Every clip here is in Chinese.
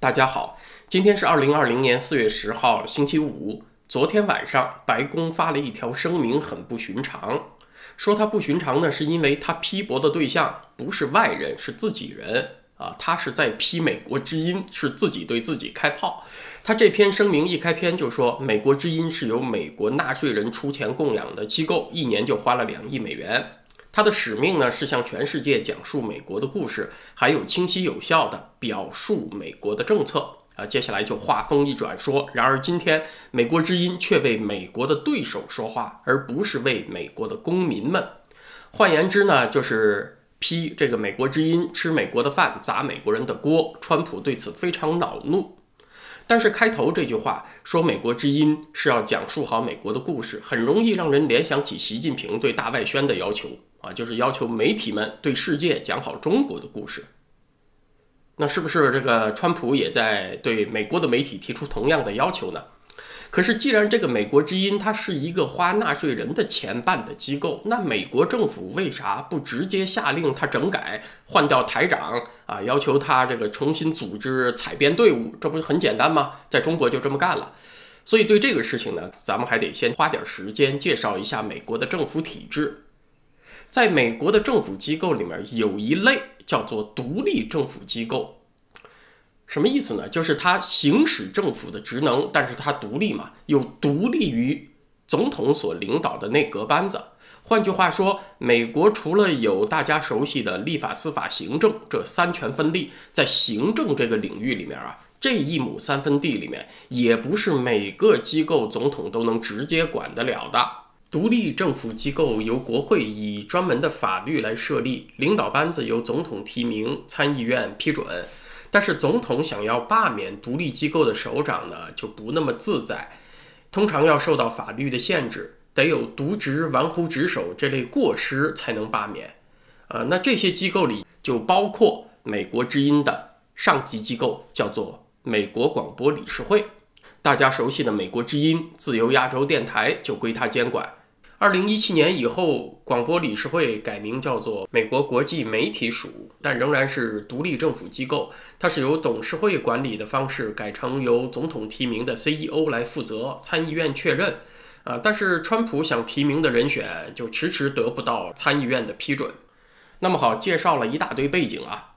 大家好，今天是二零二零年四月十号，星期五。昨天晚上，白宫发了一条声明，很不寻常。说它不寻常呢，是因为他批驳的对象不是外人，是自己人啊。他是在批美国之音，是自己对自己开炮。他这篇声明一开篇就说，美国之音是由美国纳税人出钱供养的机构，一年就花了两亿美元。它的使命呢是向全世界讲述美国的故事，还有清晰有效的表述美国的政策啊。接下来就话锋一转说，然而今天美国之音却为美国的对手说话，而不是为美国的公民们。换言之呢，就是批这个美国之音吃美国的饭，砸美国人的锅。川普对此非常恼怒。但是开头这句话说美国之音是要讲述好美国的故事，很容易让人联想起习近平对大外宣的要求。啊，就是要求媒体们对世界讲好中国的故事。那是不是这个川普也在对美国的媒体提出同样的要求呢？可是，既然这个美国之音它是一个花纳税人的钱办的机构，那美国政府为啥不直接下令它整改、换掉台长啊？要求它这个重新组织采编队伍，这不是很简单吗？在中国就这么干了。所以，对这个事情呢，咱们还得先花点时间介绍一下美国的政府体制。在美国的政府机构里面，有一类叫做独立政府机构，什么意思呢？就是它行使政府的职能，但是它独立嘛，又独立于总统所领导的内阁班子。换句话说，美国除了有大家熟悉的立法、司法、行政这三权分立，在行政这个领域里面啊，这一亩三分地里面，也不是每个机构总统都能直接管得了的。独立政府机构由国会以专门的法律来设立，领导班子由总统提名，参议院批准。但是总统想要罢免独立机构的首长呢，就不那么自在，通常要受到法律的限制，得有渎职、玩忽职守这类过失才能罢免。呃，那这些机构里就包括美国之音的上级机构，叫做美国广播理事会。大家熟悉的美国之音、自由亚洲电台就归他监管。二零一七年以后，广播理事会改名叫做美国国际媒体署，但仍然是独立政府机构。它是由董事会管理的方式改成由总统提名的 CEO 来负责，参议院确认。啊，但是川普想提名的人选就迟迟得不到参议院的批准。那么好，介绍了一大堆背景啊，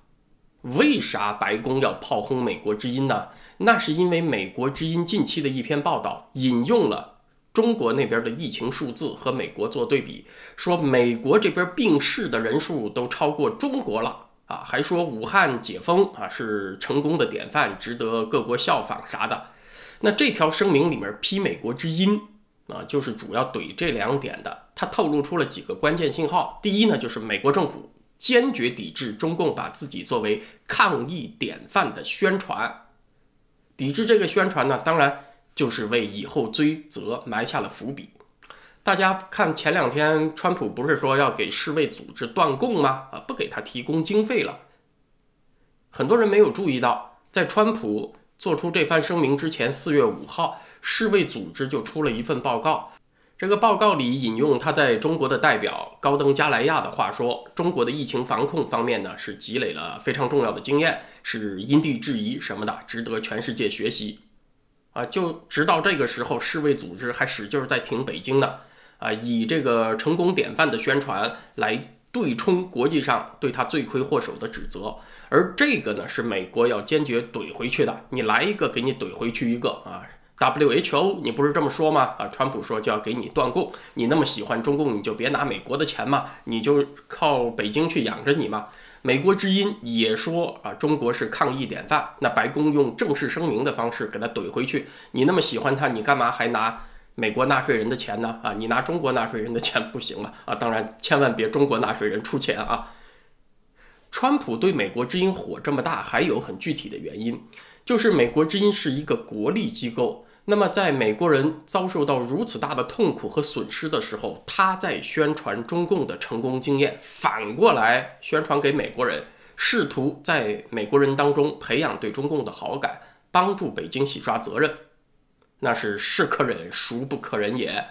为啥白宫要炮轰《美国之音》呢？那是因为《美国之音》近期的一篇报道引用了。中国那边的疫情数字和美国做对比，说美国这边病逝的人数都超过中国了啊，还说武汉解封啊是成功的典范，值得各国效仿啥的。那这条声明里面批美国之音啊，就是主要怼这两点的。它透露出了几个关键信号，第一呢，就是美国政府坚决抵制中共把自己作为抗疫典范的宣传，抵制这个宣传呢，当然。就是为以后追责埋下了伏笔。大家看，前两天川普不是说要给世卫组织断供吗？啊，不给他提供经费了。很多人没有注意到，在川普做出这番声明之前，四月五号世卫组织就出了一份报告。这个报告里引用他在中国的代表高登加莱亚的话说：“中国的疫情防控方面呢，是积累了非常重要的经验，是因地制宜什么的，值得全世界学习。”啊，就直到这个时候，世卫组织还使劲在挺北京呢，啊，以这个成功典范的宣传来对冲国际上对他罪魁祸首的指责，而这个呢是美国要坚决怼回去的，你来一个给你怼回去一个啊，WHO 你不是这么说吗？啊，川普说就要给你断供，你那么喜欢中共，你就别拿美国的钱嘛，你就靠北京去养着你嘛。美国之音也说啊，中国是抗议典范。那白宫用正式声明的方式给他怼回去：“你那么喜欢他，你干嘛还拿美国纳税人的钱呢？啊，你拿中国纳税人的钱不行啊。啊！当然，千万别中国纳税人出钱啊。”川普对美国之音火这么大，还有很具体的原因，就是美国之音是一个国力机构。那么，在美国人遭受到如此大的痛苦和损失的时候，他在宣传中共的成功经验，反过来宣传给美国人，试图在美国人当中培养对中共的好感，帮助北京洗刷责任，那是是可忍，孰不可忍也。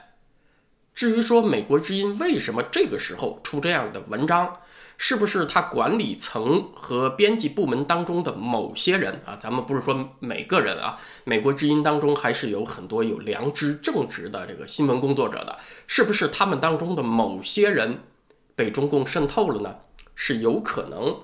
至于说美国之音为什么这个时候出这样的文章？是不是他管理层和编辑部门当中的某些人啊？咱们不是说每个人啊，《美国之音》当中还是有很多有良知、正直的这个新闻工作者的，是不是他们当中的某些人被中共渗透了呢？是有可能。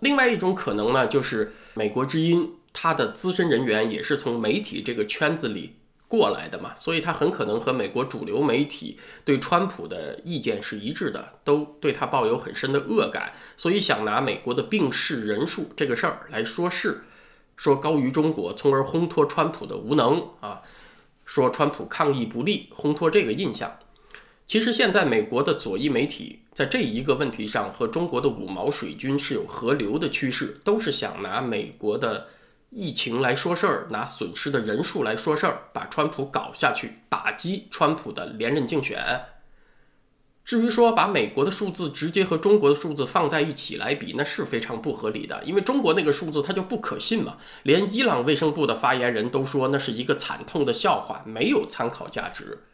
另外一种可能呢，就是《美国之音》它的资深人员也是从媒体这个圈子里。过来的嘛，所以他很可能和美国主流媒体对川普的意见是一致的，都对他抱有很深的恶感，所以想拿美国的病逝人数这个事儿来说事，说高于中国，从而烘托川普的无能啊，说川普抗疫不力，烘托这个印象。其实现在美国的左翼媒体在这一个问题上和中国的五毛水军是有合流的趋势，都是想拿美国的。疫情来说事儿，拿损失的人数来说事儿，把川普搞下去，打击川普的连任竞选。至于说把美国的数字直接和中国的数字放在一起来比，那是非常不合理的，因为中国那个数字它就不可信嘛。连伊朗卫生部的发言人都说那是一个惨痛的笑话，没有参考价值。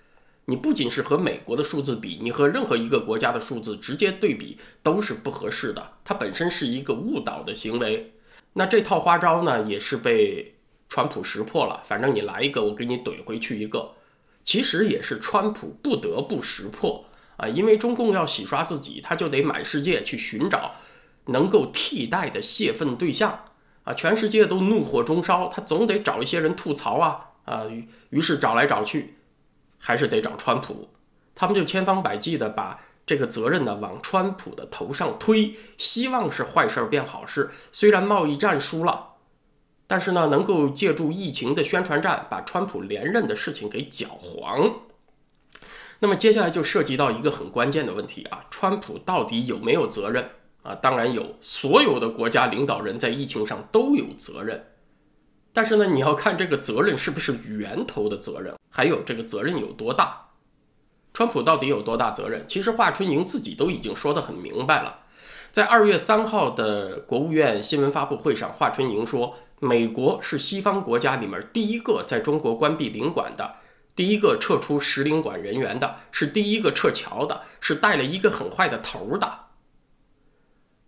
你不仅是和美国的数字比，你和任何一个国家的数字直接对比都是不合适的，它本身是一个误导的行为。那这套花招呢，也是被川普识破了。反正你来一个，我给你怼回去一个。其实也是川普不得不识破啊，因为中共要洗刷自己，他就得满世界去寻找能够替代的泄愤对象啊。全世界都怒火中烧，他总得找一些人吐槽啊啊！于是找来找去，还是得找川普。他们就千方百计的把。这个责任呢，往川普的头上推，希望是坏事变好事。虽然贸易战输了，但是呢，能够借助疫情的宣传战，把川普连任的事情给搅黄。那么接下来就涉及到一个很关键的问题啊，川普到底有没有责任啊？当然有，所有的国家领导人在疫情上都有责任，但是呢，你要看这个责任是不是源头的责任，还有这个责任有多大。川普到底有多大责任？其实华春莹自己都已经说得很明白了，在二月三号的国务院新闻发布会上，华春莹说，美国是西方国家里面第一个在中国关闭领馆的，第一个撤出使领馆人员的，是第一个撤侨的，是带了一个很坏的头的。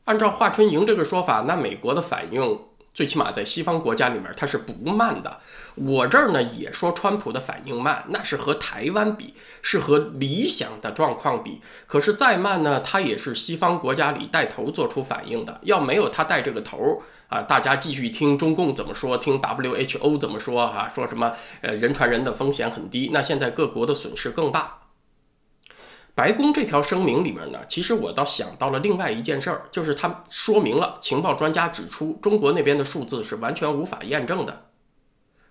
按照华春莹这个说法，那美国的反应。最起码在西方国家里面，它是不慢的。我这儿呢也说川普的反应慢，那是和台湾比，是和理想的状况比。可是再慢呢，它也是西方国家里带头做出反应的。要没有他带这个头啊，大家继续听中共怎么说，听 WHO 怎么说哈，说什么呃人传人的风险很低。那现在各国的损失更大。白宫这条声明里面呢，其实我倒想到了另外一件事儿，就是他说明了情报专家指出，中国那边的数字是完全无法验证的。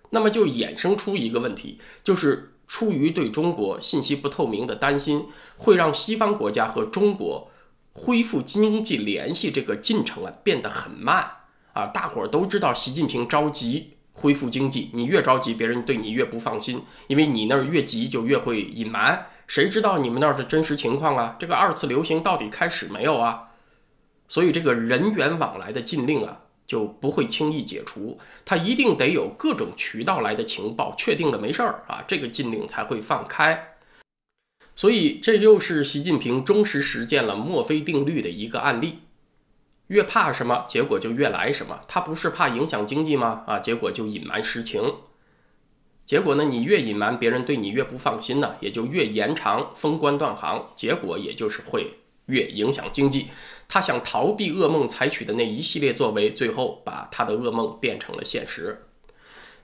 那么就衍生出一个问题，就是出于对中国信息不透明的担心，会让西方国家和中国恢复经济联系这个进程啊变得很慢啊。大伙儿都知道，习近平着急恢复经济，你越着急，别人对你越不放心，因为你那儿越急就越会隐瞒。谁知道你们那儿的真实情况啊？这个二次流行到底开始没有啊？所以这个人员往来的禁令啊，就不会轻易解除，他一定得有各种渠道来的情报，确定了没事儿啊，这个禁令才会放开。所以这又是习近平忠实实践了墨菲定律的一个案例，越怕什么，结果就越来什么。他不是怕影响经济吗？啊，结果就隐瞒实情。结果呢？你越隐瞒，别人对你越不放心呢，也就越延长封关断航，结果也就是会越影响经济。他想逃避噩梦，采取的那一系列作为，最后把他的噩梦变成了现实。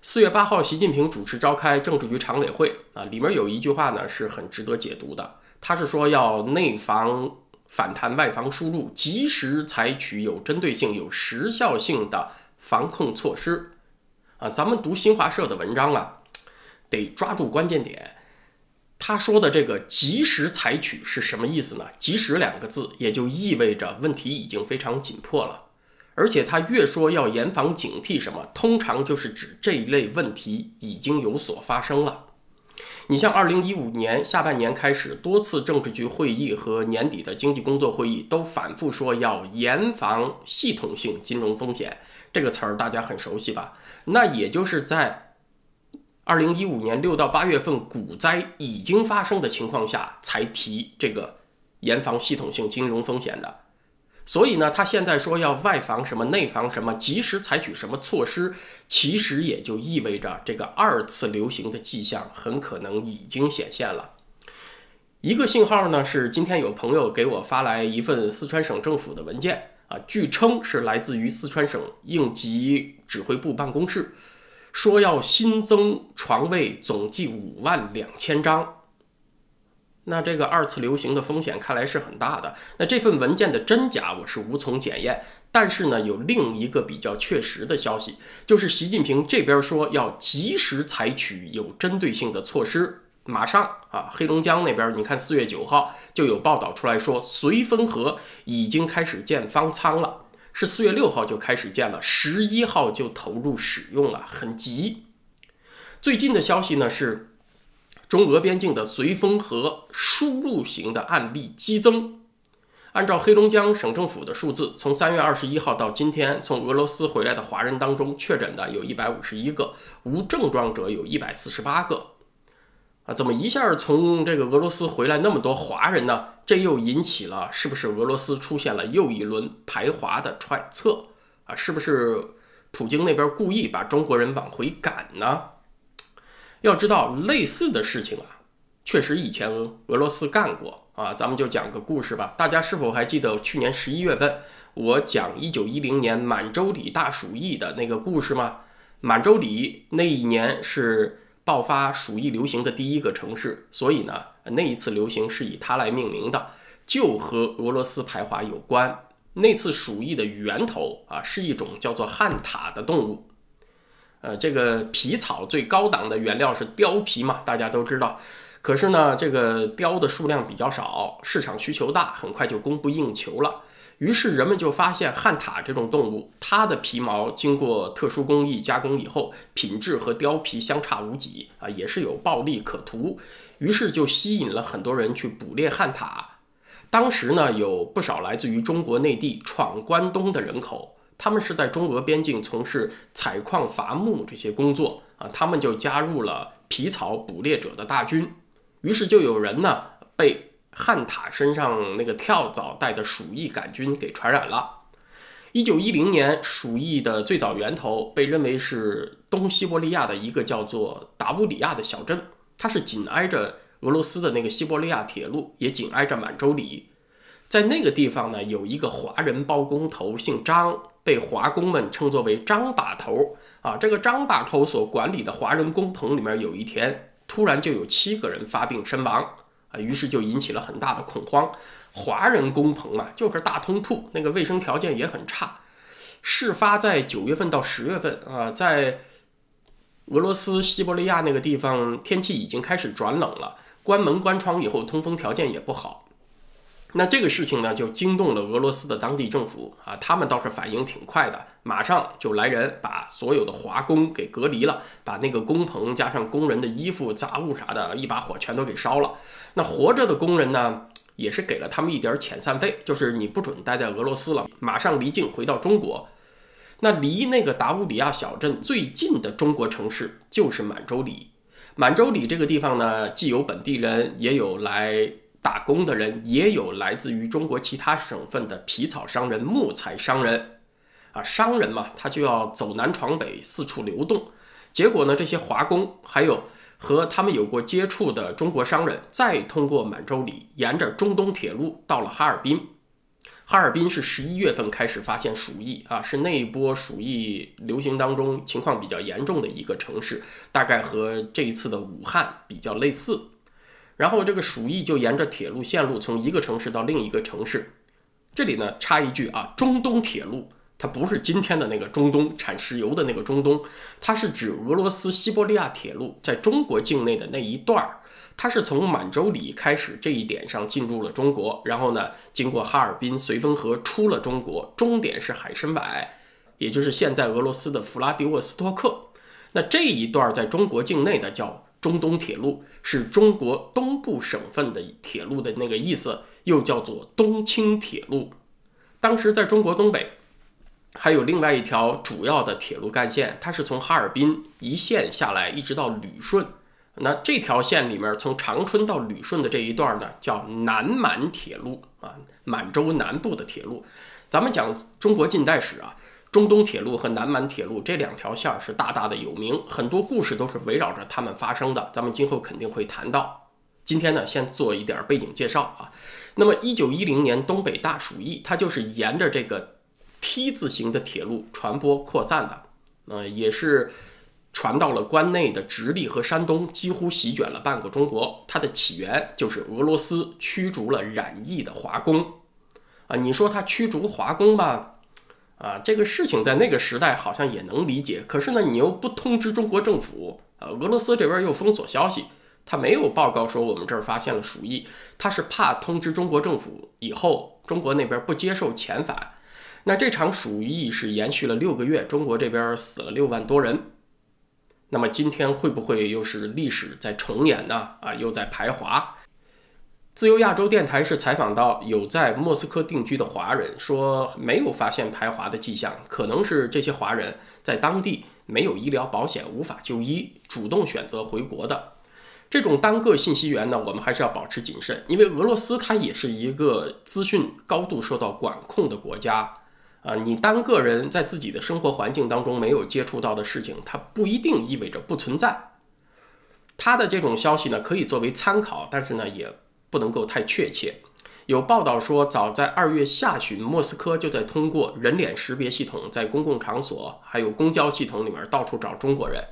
四月八号，习近平主持召开政治局常委会啊，里面有一句话呢，是很值得解读的。他是说要内防反弹，外防输入，及时采取有针对性、有时效性的防控措施啊。咱们读新华社的文章啊。得抓住关键点，他说的这个“及时采取”是什么意思呢？“及时”两个字也就意味着问题已经非常紧迫了，而且他越说要严防警惕什么，通常就是指这一类问题已经有所发生了。你像二零一五年下半年开始，多次政治局会议和年底的经济工作会议都反复说要严防系统性金融风险，这个词儿大家很熟悉吧？那也就是在。二零一五年六到八月份股灾已经发生的情况下，才提这个严防系统性金融风险的。所以呢，他现在说要外防什么，内防什么，及时采取什么措施，其实也就意味着这个二次流行的迹象很可能已经显现了。一个信号呢，是今天有朋友给我发来一份四川省政府的文件啊，据称是来自于四川省应急指挥部办公室。说要新增床位总计五万两千张，那这个二次流行的风险看来是很大的。那这份文件的真假我是无从检验，但是呢，有另一个比较确实的消息，就是习近平这边说要及时采取有针对性的措施，马上啊，黑龙江那边你看四月九号就有报道出来说绥芬河已经开始建方舱了。是四月六号就开始建了，十一号就投入使用了，很急。最近的消息呢是，中俄边境的绥芬河输入型的案例激增。按照黑龙江省政府的数字，从三月二十一号到今天，从俄罗斯回来的华人当中，确诊的有一百五十一个，无症状者有一百四十八个。怎么一下从这个俄罗斯回来那么多华人呢？这又引起了是不是俄罗斯出现了又一轮排华的揣测啊？是不是普京那边故意把中国人往回赶呢？要知道类似的事情啊，确实以前俄罗斯干过啊。咱们就讲个故事吧，大家是否还记得去年十一月份我讲一九一零年满洲里大鼠疫的那个故事吗？满洲里那一年是。爆发鼠疫流行的第一个城市，所以呢，那一次流行是以它来命名的，就和俄罗斯排华有关。那次鼠疫的源头啊，是一种叫做旱獭的动物。呃，这个皮草最高档的原料是貂皮嘛，大家都知道。可是呢，这个貂的数量比较少，市场需求大，很快就供不应求了。于是人们就发现旱獭这种动物，它的皮毛经过特殊工艺加工以后，品质和貂皮相差无几啊，也是有暴利可图，于是就吸引了很多人去捕猎旱獭。当时呢，有不少来自于中国内地闯关东的人口，他们是在中俄边境从事采矿伐木这些工作啊，他们就加入了皮草捕猎者的大军，于是就有人呢被。汉塔身上那个跳蚤带的鼠疫杆菌给传染了。一九一零年，鼠疫的最早源头被认为是东西伯利亚的一个叫做达乌里亚的小镇，它是紧挨着俄罗斯的那个西伯利亚铁路，也紧挨着满洲里。在那个地方呢，有一个华人包工头，姓张，被华工们称作为张把头。啊，这个张把头所管理的华人工棚里面，有一天突然就有七个人发病身亡。啊，于是就引起了很大的恐慌。华人工棚嘛，就是大通铺，那个卫生条件也很差。事发在九月份到十月份啊，在俄罗斯西伯利亚那个地方，天气已经开始转冷了，关门关窗以后，通风条件也不好。那这个事情呢，就惊动了俄罗斯的当地政府啊，他们倒是反应挺快的，马上就来人把所有的华工给隔离了，把那个工棚加上工人的衣服、杂物啥的，一把火全都给烧了。那活着的工人呢，也是给了他们一点遣散费，就是你不准待在俄罗斯了，马上离境回到中国。那离那个达乌里亚小镇最近的中国城市就是满洲里。满洲里这个地方呢，既有本地人，也有来。打工的人也有来自于中国其他省份的皮草商人、木材商人，啊，商人嘛，他就要走南闯北，四处流动。结果呢，这些华工还有和他们有过接触的中国商人，再通过满洲里，沿着中东铁路到了哈尔滨。哈尔滨是十一月份开始发现鼠疫啊，是那一波鼠疫流行当中情况比较严重的一个城市，大概和这一次的武汉比较类似。然后这个鼠疫就沿着铁路线路从一个城市到另一个城市。这里呢插一句啊，中东铁路它不是今天的那个中东产石油的那个中东，它是指俄罗斯西伯利亚铁路在中国境内的那一段儿。它是从满洲里开始，这一点上进入了中国，然后呢经过哈尔滨、绥芬河出了中国，终点是海参崴，也就是现在俄罗斯的符拉迪沃斯托克。那这一段在中国境内的叫。中东铁路是中国东部省份的铁路的那个意思，又叫做东青铁路。当时在中国东北，还有另外一条主要的铁路干线，它是从哈尔滨一线下来，一直到旅顺。那这条线里面，从长春到旅顺的这一段呢，叫南满铁路啊，满洲南部的铁路。咱们讲中国近代史啊。中东铁路和南满铁路这两条线儿是大大的有名，很多故事都是围绕着它们发生的。咱们今后肯定会谈到。今天呢，先做一点背景介绍啊。那么，一九一零年东北大鼠疫，它就是沿着这个 T 字形的铁路传播扩散的。呃，也是传到了关内的直隶和山东，几乎席卷了半个中国。它的起源就是俄罗斯驱逐了染疫的华工啊。你说他驱逐华工吧？啊，这个事情在那个时代好像也能理解，可是呢，你又不通知中国政府，呃，俄罗斯这边又封锁消息，他没有报告说我们这儿发现了鼠疫，他是怕通知中国政府以后，中国那边不接受遣返。那这场鼠疫是延续了六个月，中国这边死了六万多人。那么今天会不会又是历史在重演呢？啊，又在排华。自由亚洲电台是采访到有在莫斯科定居的华人，说没有发现排华的迹象，可能是这些华人在当地没有医疗保险，无法就医，主动选择回国的。这种单个信息源呢，我们还是要保持谨慎，因为俄罗斯它也是一个资讯高度受到管控的国家啊。你单个人在自己的生活环境当中没有接触到的事情，它不一定意味着不存在。他的这种消息呢，可以作为参考，但是呢，也。不能够太确切。有报道说，早在二月下旬，莫斯科就在通过人脸识别系统，在公共场所还有公交系统里面到处找中国人。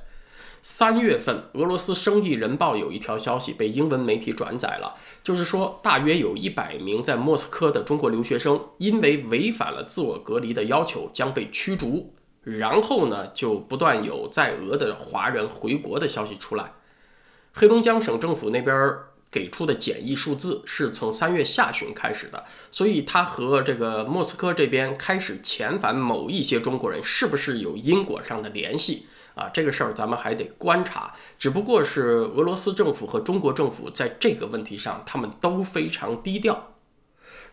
三月份，俄罗斯生意人报有一条消息被英文媒体转载了，就是说大约有一百名在莫斯科的中国留学生，因为违反了自我隔离的要求，将被驱逐。然后呢，就不断有在俄的华人回国的消息出来。黑龙江省政府那边儿。给出的简易数字是从三月下旬开始的，所以它和这个莫斯科这边开始遣返某一些中国人是不是有因果上的联系啊？这个事儿咱们还得观察。只不过是俄罗斯政府和中国政府在这个问题上，他们都非常低调。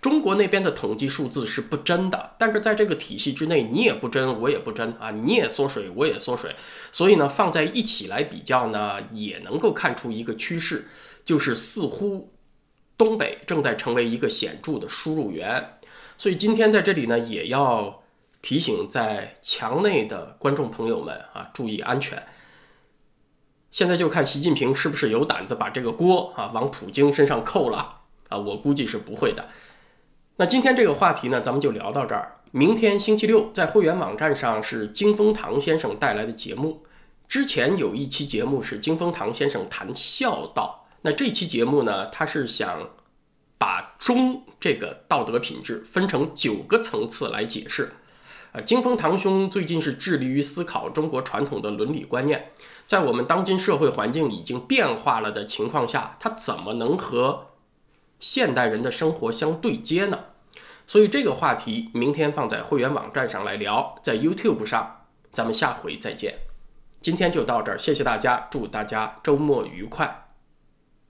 中国那边的统计数字是不真的，但是在这个体系之内，你也不真，我也不真啊，你也缩水，我也缩水，所以呢，放在一起来比较呢，也能够看出一个趋势。就是似乎东北正在成为一个显著的输入源，所以今天在这里呢，也要提醒在墙内的观众朋友们啊，注意安全。现在就看习近平是不是有胆子把这个锅啊往普京身上扣了啊？我估计是不会的。那今天这个话题呢，咱们就聊到这儿。明天星期六在会员网站上是金风堂先生带来的节目。之前有一期节目是金风堂先生谈孝道。那这期节目呢，他是想把“忠”这个道德品质分成九个层次来解释。呃，金风堂兄最近是致力于思考中国传统的伦理观念，在我们当今社会环境已经变化了的情况下，它怎么能和现代人的生活相对接呢？所以这个话题明天放在会员网站上来聊，在 YouTube 上，咱们下回再见。今天就到这儿，谢谢大家，祝大家周末愉快。